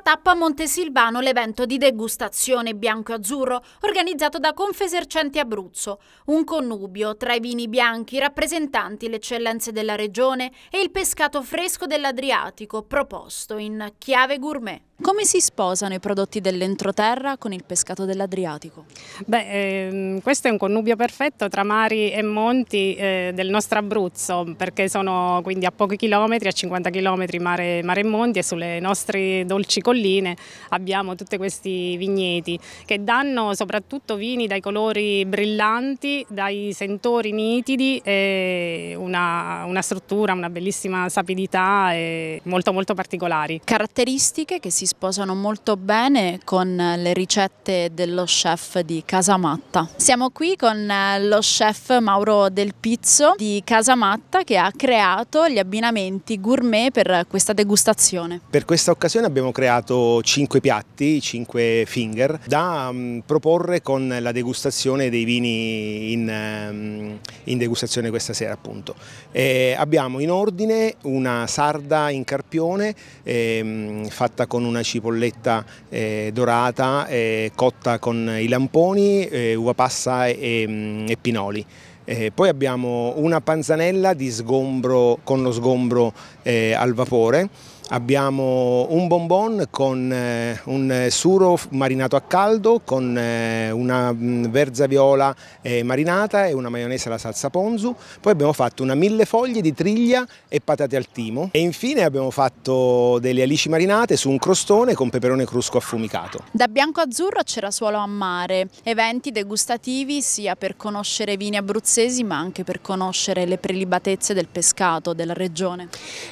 tappa a Montesilvano l'evento di degustazione bianco-azzurro organizzato da Confesercenti Abruzzo, un connubio tra i vini bianchi rappresentanti le eccellenze della regione e il pescato fresco dell'Adriatico proposto in chiave gourmet. Come si sposano i prodotti dell'entroterra con il pescato dell'Adriatico? Beh, ehm, questo è un connubio perfetto tra mari e monti eh, del nostro Abruzzo, perché sono quindi a pochi chilometri, a 50 chilometri mare, mare, e monti e sulle nostre dolci colline abbiamo tutti questi vigneti che danno soprattutto vini dai colori brillanti, dai sentori nitidi e una, una struttura, una bellissima sapidità molto molto particolari. Caratteristiche che si sposano molto bene con le ricette dello chef di Casamatta. Siamo qui con eh, lo chef Mauro Del Pizzo di Casamatta che ha creato gli abbinamenti gourmet per questa degustazione. Per questa occasione abbiamo creato 5 piatti, 5 finger, da um, proporre con la degustazione dei vini in, um, in degustazione questa sera appunto. E abbiamo in ordine una sarda in carpione ehm, fatta con una cipolletta eh, dorata eh, cotta con i lamponi, eh, uva passa e, mm, e pinoli. Eh, poi abbiamo una panzanella di sgombro, con lo sgombro eh, al vapore Abbiamo un bonbon con eh, un eh, suro marinato a caldo con eh, una mm, verza viola marinata e una maionese alla salsa ponzu. Poi abbiamo fatto una mille foglie di triglia e patate al timo. E infine abbiamo fatto delle alici marinate su un crostone con peperone crusco affumicato. Da bianco azzurro c'era suolo a mare, eventi degustativi sia per conoscere i vini abruzzesi ma anche per conoscere le prelibatezze del pescato della regione.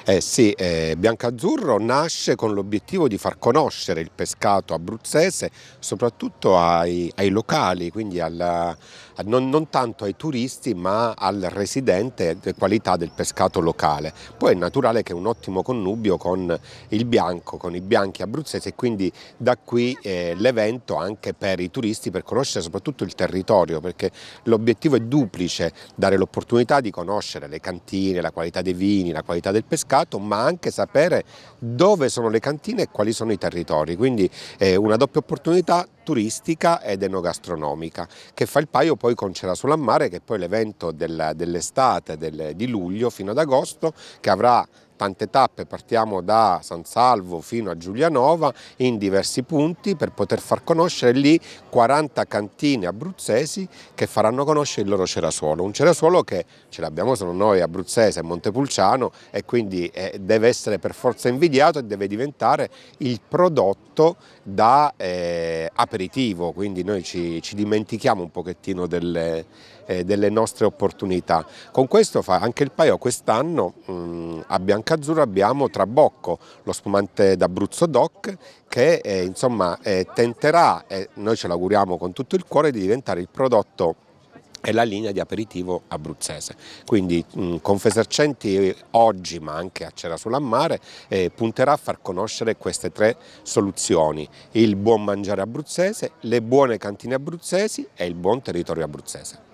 Eh sì, eh, bianco azzurro Azzurro nasce con l'obiettivo di far conoscere il pescato abruzzese soprattutto ai, ai locali, quindi alla, non, non, tanto ai turisti ma al residente qualità del pescato locale. Poi è naturale che è un ottimo connubio con il bianco, con i bianchi abruzzesi e quindi da qui eh, l'evento anche per i turisti per conoscere soprattutto il territorio perché l'obiettivo è duplice, dare l'opportunità di conoscere le cantine, la qualità dei vini, la qualità del pescato ma anche sapere dove sono le cantine e quali sono i territori, quindi è eh, una doppia opportunità turistica ed enogastronomica, che fa il paio poi con Cera Mare che è poi l'evento dell'estate del, di luglio fino ad agosto, che avrà tante tappe, partiamo da San Salvo fino a Giulianova in diversi punti per poter far conoscere lì 40 cantine abruzzesi che faranno conoscere il loro cerasuolo, un cerasuolo che ce l'abbiamo solo noi abruzzese, e montepulciano e quindi eh, deve essere per forza invidiato e deve diventare il prodotto da eh, aperitivo, quindi noi ci, ci dimentichiamo un pochettino delle, eh, delle, nostre opportunità. Con questo fa anche il Paio quest'anno mh, mm, a Biancazzurro abbiamo Trabocco, lo spumante d'Abruzzo DOC che eh, insomma, eh, tenterà, e eh, noi ce l'auguriamo con tutto il cuore, di diventare il prodotto e la linea di aperitivo abruzzese. Quindi mh, Confesercenti eh, oggi, ma anche a Cera sull'Ammare, eh, punterà a far conoscere queste tre soluzioni, il buon mangiare abruzzese, le buone cantine abruzzesi e il buon territorio abruzzese.